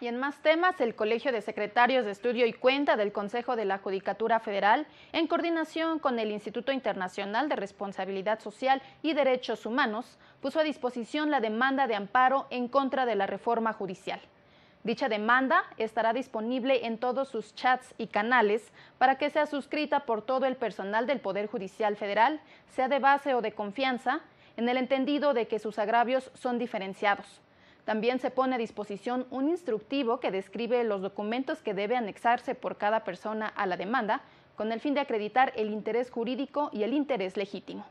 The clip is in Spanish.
Y en más temas, el Colegio de Secretarios de Estudio y Cuenta del Consejo de la Judicatura Federal, en coordinación con el Instituto Internacional de Responsabilidad Social y Derechos Humanos, puso a disposición la demanda de amparo en contra de la reforma judicial. Dicha demanda estará disponible en todos sus chats y canales para que sea suscrita por todo el personal del Poder Judicial Federal, sea de base o de confianza, en el entendido de que sus agravios son diferenciados. También se pone a disposición un instructivo que describe los documentos que debe anexarse por cada persona a la demanda, con el fin de acreditar el interés jurídico y el interés legítimo.